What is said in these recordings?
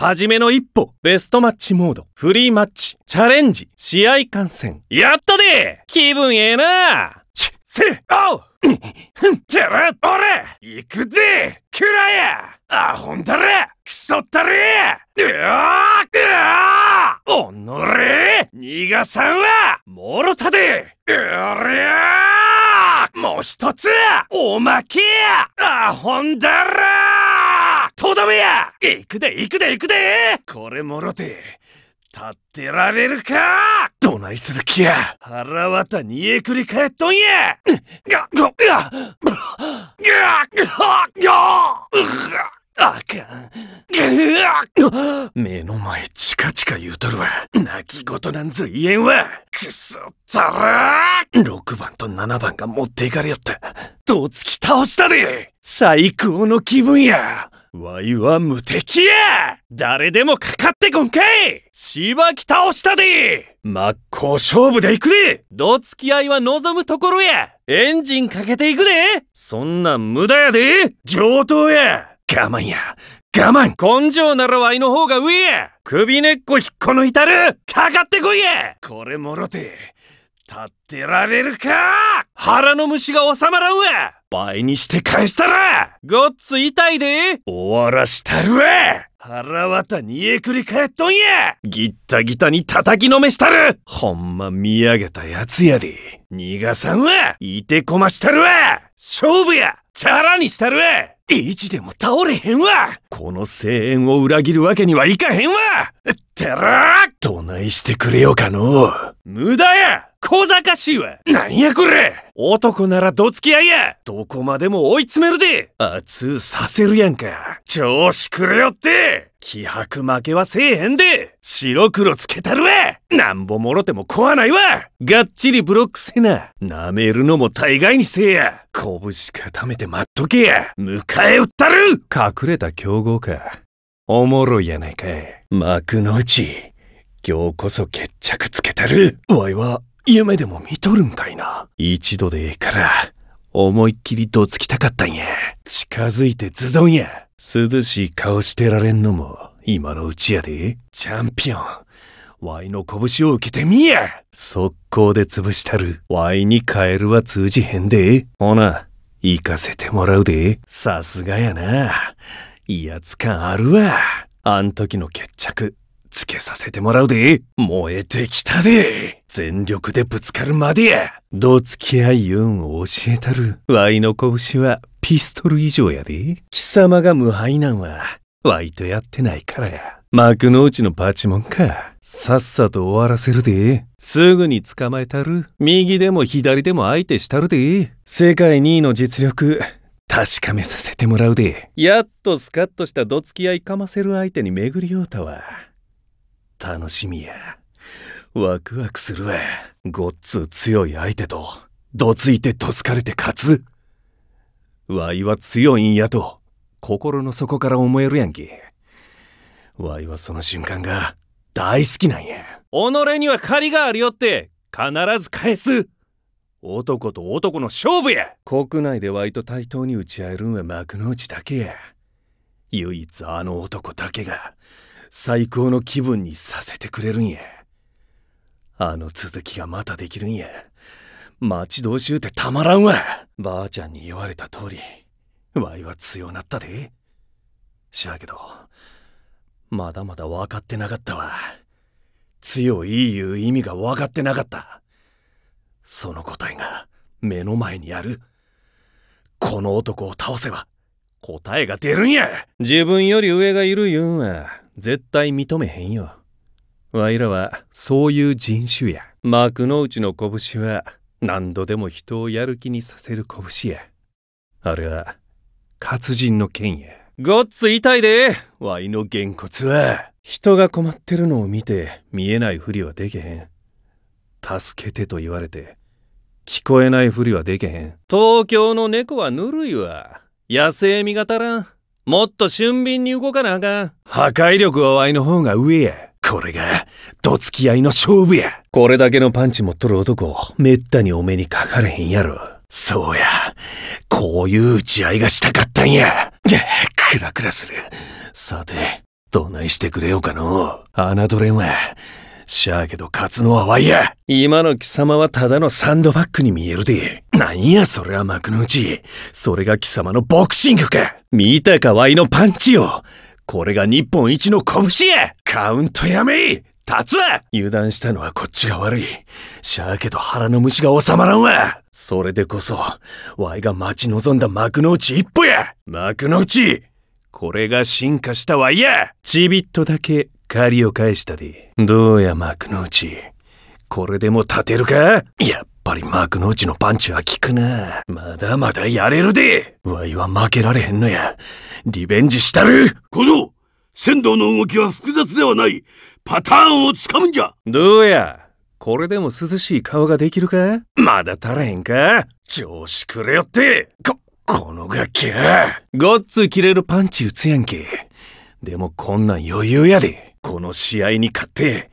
初めの一歩、ベストマッチモード、フリーマッチ、チャレンジ、試合観戦。やったで気分ええなちっ、せれ、おん、てら、俺行くでくらやあほんだれくそったれうわうわおのれ逃がさんはもろたでうりゃもう一つおまけやあほんだれとどめや行くで行くで行くでこれもろて立ってられるかどないする気や腹渡にえくり返っとんやがガがががあかん目の前チカチカ言うとるわ泣き言なんぞ言えんわくそったら6番と7番が持っていかれよったどつき倒したで最高の気分やわいは無敵や誰でもかかってこんかいしばき倒したで真っ向勝負でいくでどつき合いは望むところやエンジンかけていくでそんなん無駄やで上等や我慢や我慢根性ならわいの方が上や首根っこ引っこ抜いたるかかってこいやこれもろて立ってられるか腹の虫が収まらんわ倍にして返したらごっつ痛いで終わらしたるわ腹渡煮えくり返っとんやギッタギタに叩きのめしたるほんま見上げたやつやで逃がさんはいてこましたるわ勝負やチャラにしたるわ意地でも倒れへんわこの声援を裏切るわけにはいかへんわてらーどないしてくれようかの無駄や小賢しいわなんやこれ男ならどつき合いやどこまでも追い詰めるで熱させるやんか調子くれよって気迫負けはせえへんで白黒つけたるわなんぼもろても壊ないわがっちりブロックせな舐めるのも大概にせえや拳固めて待っとけや迎え撃ったる隠れた強豪かおもろいやないかい幕の内今日こそ決着つけたるわいは夢でも見とるんかいな。一度でええから、思いっきりどつきたかったんや。近づいてズドンや。涼しい顔してられんのも、今のうちやで。チャンピオン、ワイの拳を受けてみや速攻で潰したる。ワイにカエルは通じへんで。ほな、行かせてもらうで。さすがやな。威圧感あるわ。あん時の決着、つけさせてもらうで。燃えてきたで。全力でぶつかるまでやどつき合い運んを教えたる。ワイの拳はピストル以上やで。貴様が無敗なんは、ワイとやってないからや。幕の内のパチモンか。さっさと終わらせるで。すぐに捕まえたる。右でも左でも相手したるで。世界2位の実力、確かめさせてもらうで。やっとスカッとしたどつき合いかませる相手に巡り合うたわ。楽しみや。ワクワクするわごっつ強い相手とどついてとつかれて勝つわいは強いんやと心の底から思えるやんけわいはその瞬間が大好きなんや己には借りがあるよって必ず返す男と男の勝負や国内でワイと対等に打ち合えるんは幕の内だけや唯一あの男だけが最高の気分にさせてくれるんやあの続きがまたできるんや待ち遠しゅうてたまらんわばあちゃんに言われた通りわいは強なったでしゃあけどまだまだ分かってなかったわ強いいう意味が分かってなかったその答えが目の前にあるこの男を倒せば答えが出るんや自分より上がいる言うんは絶対認めへんよわいらはそういう人種や幕の内の拳は何度でも人をやる気にさせる拳やあれは活人の剣やごっつ痛いでわいのげんこつは人が困ってるのを見て見えないふりはでけへん助けてと言われて聞こえないふりはでけへん東京の猫はぬるいわ野生味が足らんもっと俊敏に動かなあかん破壊力はわいの方が上やこれが、どつき合いの勝負や。これだけのパンチ持っとる男、めったにお目にかかれへんやろ。そうや、こういう打ち合いがしたかったんや。クラクラする。さて、どないしてくれようかの。侮れんわ。しゃあけど勝つのはワイや。今の貴様はただのサンドバッグに見えるで。なんやそれは幕の内。それが貴様のボクシングか。見たかワイのパンチよ。これが日本一の拳やカウントやめ立つわ油断したのはこっちが悪い。しゃあけど腹の虫が収まらんわそれでこそ、ワイが待ち望んだ幕の内一歩や幕の内これが進化したワいやちびっとだけ借りを返したで。どうや幕の内。これでも立てるかやっぱり幕の内のパンチは効くな。まだまだやれるでわいは負けられへんのや。リベンジしたる小僧船頭の動きは複雑ではないパターンをつかむんじゃどうやこれでも涼しい顔ができるかまだ足らへんか調子くれよってここの楽器はごっつ切れるパンチ打つやんけでもこんなん余裕やでこの試合に勝って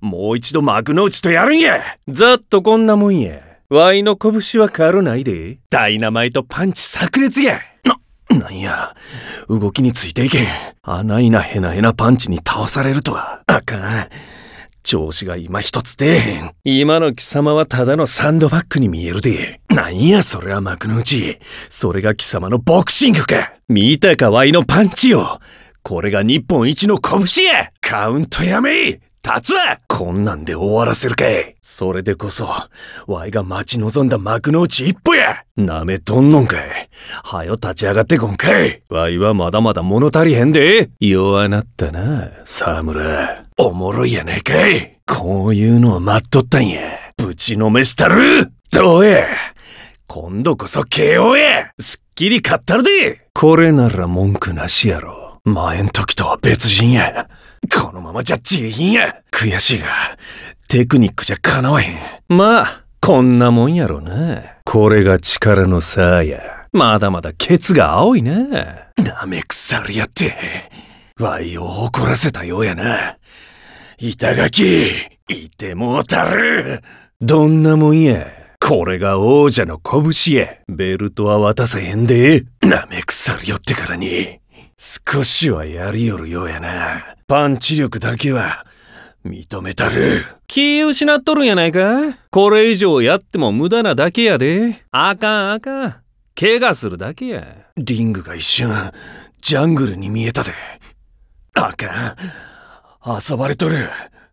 もう一度幕の内とやるんやざっとこんなもんやワイの拳は軽ないでダイナマイトパンチ炸裂やなんや、動きについていけん。穴いなへなへなパンチに倒されるとは。あかん。調子が今一つでえへん。今の貴様はただのサンドバッグに見えるで。なんやそれは幕の内。それが貴様のボクシングか。見たかわいのパンチよ。これが日本一の拳やカウントやめ立つわこんなんで終わらせるかいそれでこそ、ワイが待ち望んだ幕の内一歩や舐めとんのんかい早よ立ち上がってこんかいワイはまだまだ物足りへんで弱なったな、沢村。おもろいやないかいこういうのを待っとったんや。ぶちのめしたるどうや今度こそ KO やすっきり勝ったるでこれなら文句なしやろ。前ん時とは別人や。このままじゃ自品や悔しいが、テクニックじゃ叶わへん。まあ、こんなもんやろな。これが力の差や。まだまだケツが青いな。舐め腐るりやって、ワイを怒らせたようやな。板垣、いてもうたる。どんなもんや。これが王者の拳や。ベルトは渡せへんで。舐め腐るりよってからに。少しはやりよるようやな。パンチ力だけは、認めたる。気失っとるんやないかこれ以上やっても無駄なだけやで。あかんあかん。怪我するだけや。リングが一瞬、ジャングルに見えたで。あかん。遊ばれとる。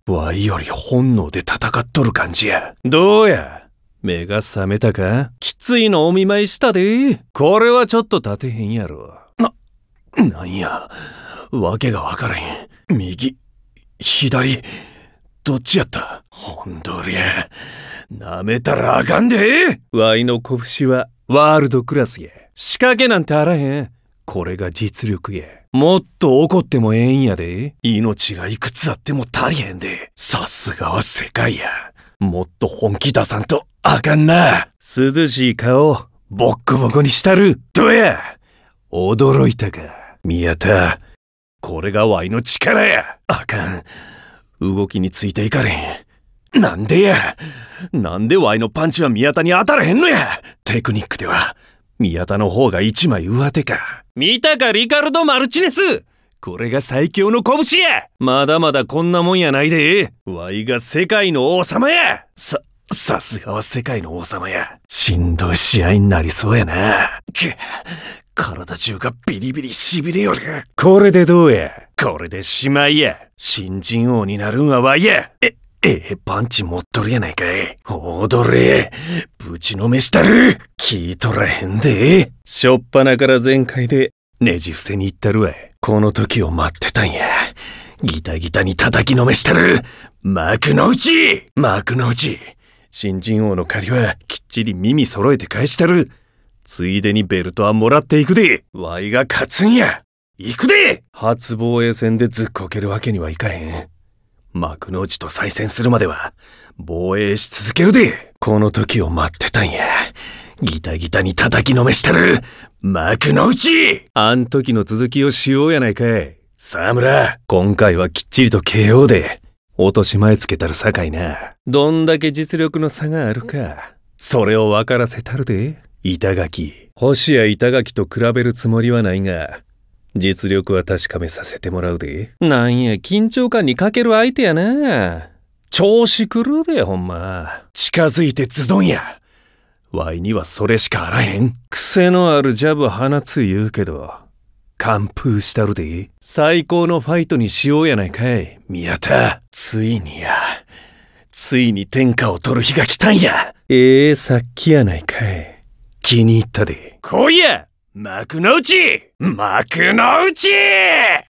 わいより本能で戦っとる感じや。どうや目が覚めたかきついのお見舞いしたで。これはちょっと立てへんやろ。なんや、わけがわからへん。右、左、どっちやったほんどりゃ、舐めたらあかんでワイの拳はワールドクラスや。仕掛けなんてあらへん。これが実力や。もっと怒ってもええんやで。命がいくつあっても足りへんで。さすがは世界や。もっと本気出さんとあかんな。涼しい顔、ボッコボコにしたる。どや驚いたか。宮田、これがワイの力や。あかん。動きについていかれん。なんでや。なんでワイのパンチは宮田に当たらへんのや。テクニックでは、宮田の方が一枚上手か。見たか、リカルド・マルチネスこれが最強の拳やまだまだこんなもんやないで。ワイが世界の王様やさ、さすがは世界の王様や。しんどい試合になりそうやな。く体中がビリビリ痺れよる。これでどうやこれでしまいや。新人王になるんはわいや。え、ええパンチ持っとるやないかい。踊れ。ぶちのめしたる。聞いとらへんで。しょっぱなから全開でねじ伏せに行ったるわこの時を待ってたんや。ギタギタに叩きのめしたる。幕の内幕の内新人王の借りはきっちり耳揃えて返したる。ついでにベルトはもらっていくで。わいが勝つんや。行くで初防衛戦でずっこけるわけにはいかへん。幕の内と再戦するまでは防衛し続けるで。この時を待ってたんや。ギタギタに叩きのめしたる。幕の内あん時の続きをしようやないかい。沢村、今回はきっちりと KO で落とし前つけたるさかいなどんだけ実力の差があるかそれを分からせたるで板垣星や板垣と比べるつもりはないが実力は確かめさせてもらうでなんや緊張感に欠ける相手やな調子狂うでほんま近づいてズドンやワイにはそれしかあらへん癖のあるジャブ放つ言うけど完封したるで最高のファイトにしようやないかい宮田ついにやついに天下を取る日が来たんやええー、さっきやないかい気に入ったで来いや幕の内幕の内